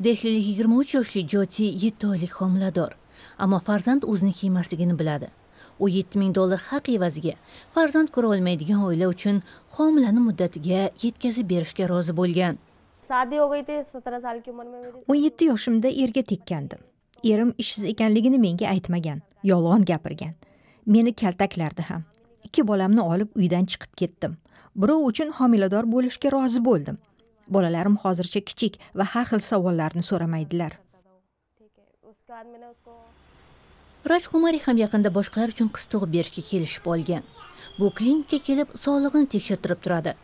Dehlilik 23 yoshli Joti yetti oylik homilador, ammo farzand o'ziniki emasligini biladi. U 7000 dollar haq evaziga farzand ko'ra olmaydigan oila uchun homilani muddatiga yetkazib berishga rozi bo'lgan. o'n yetti yoshimda erga tekkandim erim ishsiz ekanligini menga aytmagan yolg'on gapirgan meni kaltaklardi ham ikki bolamni olib uydan chiqib ketdim birov uchun homilador bo'lishga rozi bo'ldim bolalarim hozircha kichik va har xil savollarni so'ramaydilar vrach humari ham yaqinda boshqalar uchun qiz tug'ib berishga kelishib olgan bu klinikaga kelib sog'lig'ini tekshirtirib turadi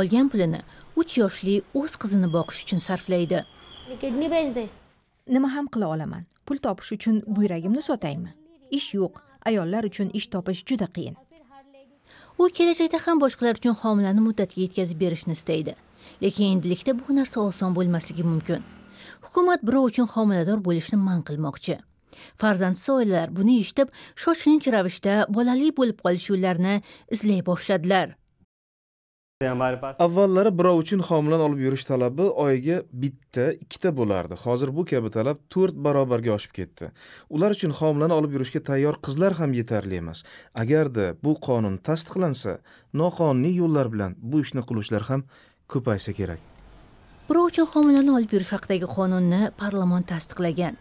olgan pulini uch yoshli o'z qizini boqish uchun sarflaydi nima ham qila olaman pul topish uchun buyragimni sotaymi ish yo'q ayollar uchun ish topish juda qiyin u kelajakda ham boshqalar uchun homilani muddatga yetkazib berishni istaydi lekin endilikda bu narsa oson bo'lmasligi mumkin hukumat birov uchun homilador bo'lishni man qilmoqchi farzandsiz oilalar buni eshitib shoshilinch ravishda bolali bo'lib qolish yo'llarini izlay boshladilar avvallari birov uchun homilani olib yurish talabi oyiga bitta ikkita bo'lardi hozir bu kabi talab to'rt barobarga oshib ketdi ular uchun homilani olib yurishga tayyor qizlar ham yetarli emas agarda bu qonun tasdiqlansa noqonuniy yo'llar bilan bu ishni qiluvchilar ham ko'paysa kerak birov uchun homilani olib yurish haqidagi qonunni parlament tasdiqlagan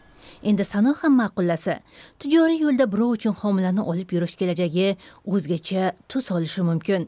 endi sano ham ma'qullasa tijoriy yo'lda birov uchun homilani olib yurish kelajagi o'zgacha tus olishi mumkin